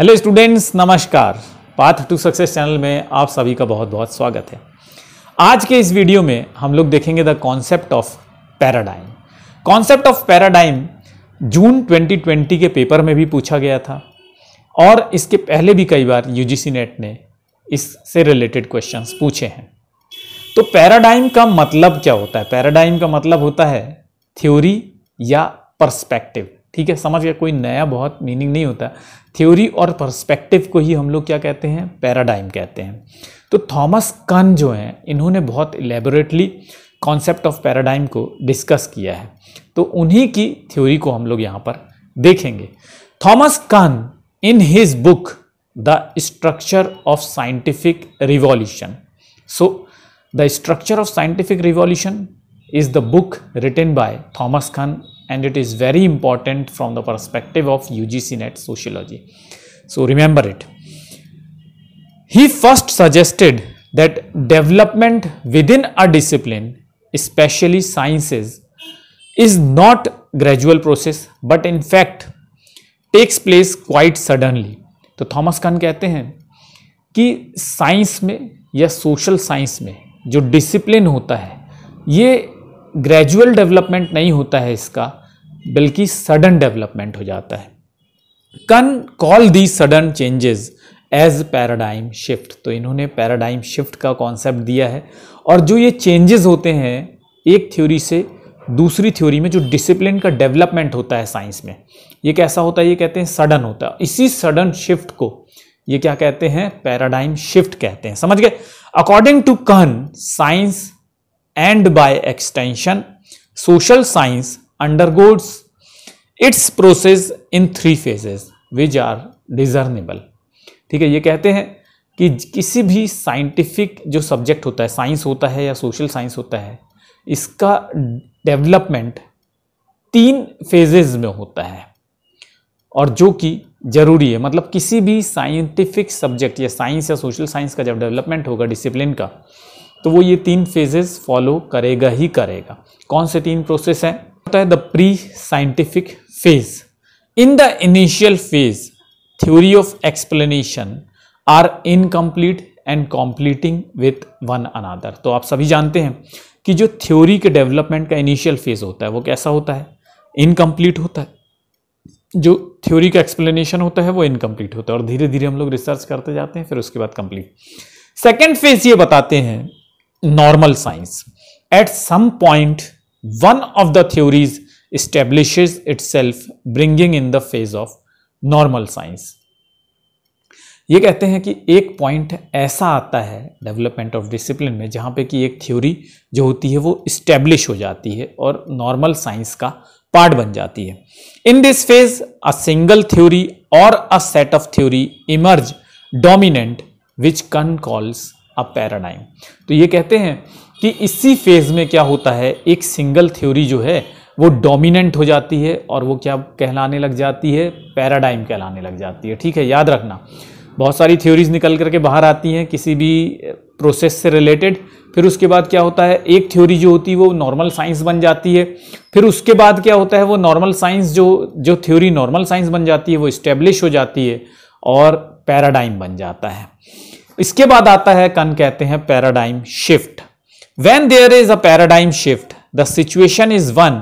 Hello students नमस्कार path to success channel में आप सभी का बहुत बहुत स्वागत है आज के इस वीडियो में हम लोग देखेंगे the concept of paradigm concept of paradigm June 2020 के पेपर में भी पूछा गया था और इसके पहले भी कई बार यूजीसी नेट ने इससे रिलेटेड क्वेश्चन पूछे हैं तो पैराडाइम का मतलब क्या होता है पैराडाइम का मतलब होता है थ्योरी या परस्पेक्टिव ठीक है समझ गया कोई नया बहुत मीनिंग नहीं होता थ्योरी और पर्सपेक्टिव को ही हम लोग क्या कहते हैं पैराडाइम कहते हैं तो थॉमस कन जो हैं इन्होंने बहुत इलेबोरेटली कॉन्सेप्ट ऑफ पैराडाइम को डिस्कस किया है तो उन्हीं की थ्योरी को हम लोग यहाँ पर देखेंगे Thomas Kuhn in his book the structure of scientific revolution so the structure of scientific revolution is the book written by Thomas Kahn and it is very important from the perspective of UGC net sociology. So, remember it. He first suggested that development within a discipline, especially sciences, is not gradual process but in fact takes place quite suddenly. तो Thomas Kuhn कहते हैं कि science में या social science में जो discipline होता है ये ग्रेजुअल डेवलपमेंट नहीं होता है इसका बल्कि सडन डेवलपमेंट हो जाता है Kuhn call the sudden changes as paradigm shift तो इन्होंने पैराडाइम शिफ्ट का कॉन्सेप्ट दिया है और जो ये चेंजेस होते हैं एक थ्योरी से दूसरी थ्योरी में जो डिसिप्लिन का डेवलपमेंट होता है साइंस में ये कैसा होता है ये कहते हैं सडन होता है इसी सडन शिफ्ट को ये क्या कहते हैं पैराडाइम शिफ्ट कहते हैं समझ गए according to Kuhn science and by extension social science undergoes its process in three phases which are discernible ठीक है ये कहते हैं कि किसी भी साइंटिफिक जो सब्जेक्ट होता है साइंस होता है या सोशल साइंस होता है इसका डेवलपमेंट तीन फेजेज में होता है और जो कि जरूरी है मतलब किसी भी साइंटिफिक सब्जेक्ट या साइंस या सोशल साइंस का जब डेवलपमेंट होगा डिसिप्लिन का तो वो ये तीन फेजेस फॉलो करेगा ही करेगा कौन से तीन प्रोसेस हैं होता है the pre scientific phase in the initial phase theory of explanation are incomplete and completing with one another तो आप सभी जानते हैं कि जो थ्योरी के डेवलपमेंट का इनिशियल फेज होता है वो कैसा होता है इनकम्प्लीट होता है जो थ्योरी का एक्सप्लेनेशन होता है वो इनकम्प्लीट होता है और धीरे धीरे हम लोग रिसर्च करते जाते हैं फिर उसके बाद कंप्लीट सेकेंड फेज ये बताते हैं normal science at some point one of the theories establish itself bringing in the phase of normal science ये कहते हैं कि एक पॉइंट ऐसा आता है डेवलपमेंट ऑफ डिसिप्लिन में जहाँ पे कि एक थ्योरी जो होती है वो इस्टेब्लिश हो जाती है और नॉर्मल साइंस का पार्ट बन जाती है in this phase a single theory और a set of theory emerge dominant which Kuhn calls a paradigm तो ये कहते हैं कि इसी फेज़ में क्या होता है एक सिंगल थ्योरी जो है वो डोमिनेंट हो जाती है और वो क्या कहलाने लग जाती है पैराडाइम कहलाने लग जाती है ठीक है याद रखना बहुत सारी थ्योरीज निकल करके बाहर आती हैं किसी भी प्रोसेस से रिलेटेड फिर उसके बाद क्या होता है एक थ्योरी जो होती है वो नॉर्मल साइंस बन जाती है फिर उसके बाद क्या होता है वो नॉर्मल साइंस जो जो थ्योरी नॉर्मल साइंस बन जाती है वो इस्टेब्लिश हो जाती है और पैराडाइम बन जाता है इसके बाद आता है कन कहते हैं paradigm shift When there is a paradigm shift, the situation is one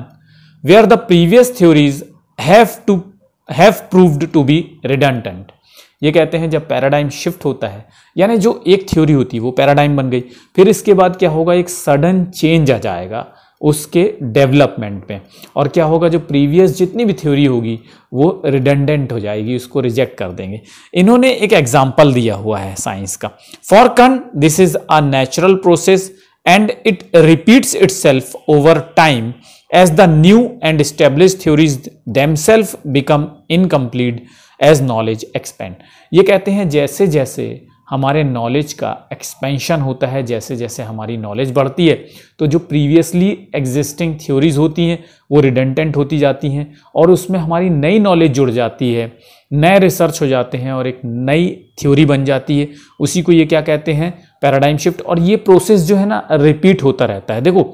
where the previous theories have to have proved to be redundant. ये कहते हैं जब पैराडाइम शिफ्ट होता है यानी जो एक थ्योरी होती है वो पैराडाइम बन गई फिर इसके बाद क्या होगा एक सडन चेंज आ जाएगा उसके डेवलपमेंट में और क्या होगा जो प्रीवियस जितनी भी थ्योरी होगी वो रिडेंडेंट हो जाएगी उसको रिजेक्ट कर देंगे इन्होंने एक एग्जाम्पल दिया हुआ है साइंस का for Kuhn this is a natural process and it repeats itself over time as the new and established theories themselves become incomplete as knowledge expand ये कहते हैं जैसे जैसे हमारे नॉलेज का एक्सपेंशन होता है जैसे जैसे हमारी नॉलेज बढ़ती है तो जो प्रीवियसली एग्जिस्टिंग थ्योरीज होती हैं वो रिडेंटेंट होती जाती हैं और उसमें हमारी नई नॉलेज जुड़ जाती है नए रिसर्च हो जाते हैं और एक नई थ्योरी बन जाती है उसी को ये क्या कहते हैं पैराडाइम शिफ्ट और ये प्रोसेस जो है ना रिपीट होता रहता है देखो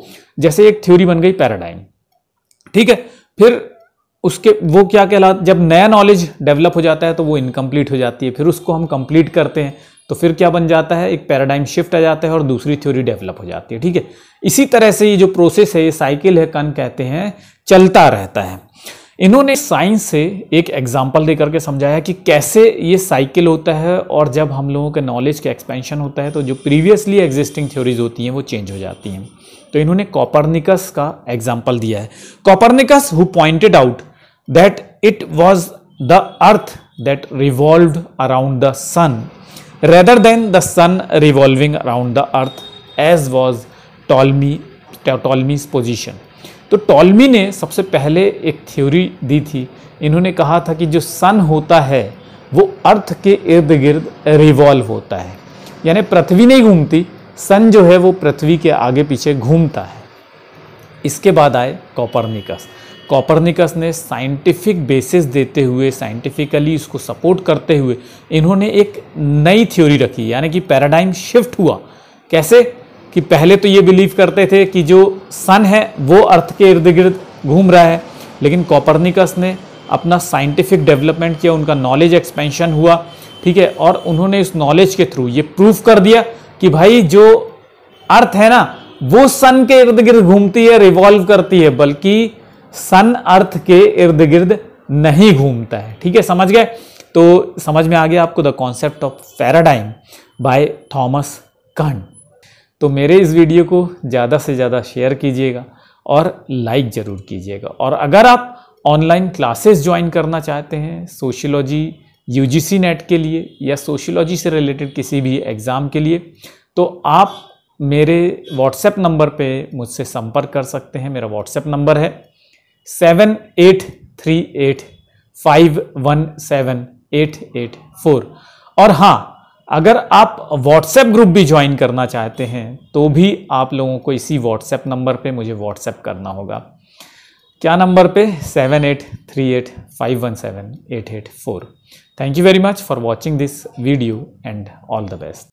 जैसे एक थ्योरी बन गई पैराडाइम ठीक है फिर उसके वो क्या कहला जब नया नॉलेज डेवलप हो जाता है तो वो इनकम्प्लीट हो जाती है फिर उसको हम कंप्लीट करते हैं तो फिर क्या बन जाता है एक पैराडाइम शिफ्ट आ जाता है और दूसरी थ्योरी डेवलप हो जाती है ठीक है इसी तरह से ये जो प्रोसेस है ये साइकिल है कन कहते हैं चलता रहता है इन्होंने साइंस से एक एग्जाम्पल दे करके समझाया कि कैसे ये साइकिल होता है और जब हम लोगों के नॉलेज का एक्सपेंशन होता है तो जो प्रीवियसली एग्जिस्टिंग थ्योरीज होती हैं वो चेंज हो जाती हैं तो इन्होंने कॉपरनिकस का एग्जाम्पल दिया है Copernicus who pointed out that it was the earth that revolve around the sun rather than the sun revolving around the earth as was Ptolemy Ptolemy's position तो टॉलमी ने सबसे पहले एक थ्योरी दी थी इन्होंने कहा था कि जो सन होता है वो अर्थ के इर्द गिर्द रिवॉल्व होता है यानी पृथ्वी नहीं घूमती सन जो है वो पृथ्वी के आगे पीछे घूमता है इसके बाद आए कॉपरनिकस कॉपरनिकस ने साइंटिफिक बेसिस देते हुए साइंटिफिकली इसको सपोर्ट करते हुए इन्होंने एक नई थ्योरी रखी यानी कि पैराडाइम शिफ्ट हुआ कैसे कि पहले तो ये बिलीव करते थे कि जो सन है वो अर्थ के इर्द गिर्द घूम रहा है लेकिन कॉपरनिकस ने अपना साइंटिफिक डेवलपमेंट किया उनका नॉलेज एक्सपेंशन हुआ ठीक है और उन्होंने इस नॉलेज के थ्रू ये प्रूफ कर दिया कि भाई जो अर्थ है ना वो सन के इर्द गिर्द घूमती है रिवॉल्व करती है बल्कि सन अर्थ के इर्द गिर्द नहीं घूमता है ठीक है समझ गए तो समझ में आ गया आपको the concept of paradigm by Thomas Kuhn तो मेरे इस वीडियो को ज़्यादा से ज़्यादा शेयर कीजिएगा और लाइक ज़रूर कीजिएगा और अगर आप ऑनलाइन क्लासेस ज्वाइन करना चाहते हैं सोशियोलॉजी यूजीसी नेट के लिए या सोशियोलॉजी से रिलेटेड किसी भी एग्ज़ाम के लिए तो आप मेरे व्हाट्सएप नंबर पे मुझसे संपर्क कर सकते हैं मेरा व्हाट्सएप नंबर है seven eight three eight five one seven eight eight four और हाँ अगर आप व्हाट्सएप ग्रुप भी ज्वाइन करना चाहते हैं तो भी आप लोगों को इसी व्हाट्सएप नंबर पे मुझे व्हाट्सएप करना होगा क्या नंबर पे seven eight three eight five one seven eight eight four thank you very much for watching this video and all the best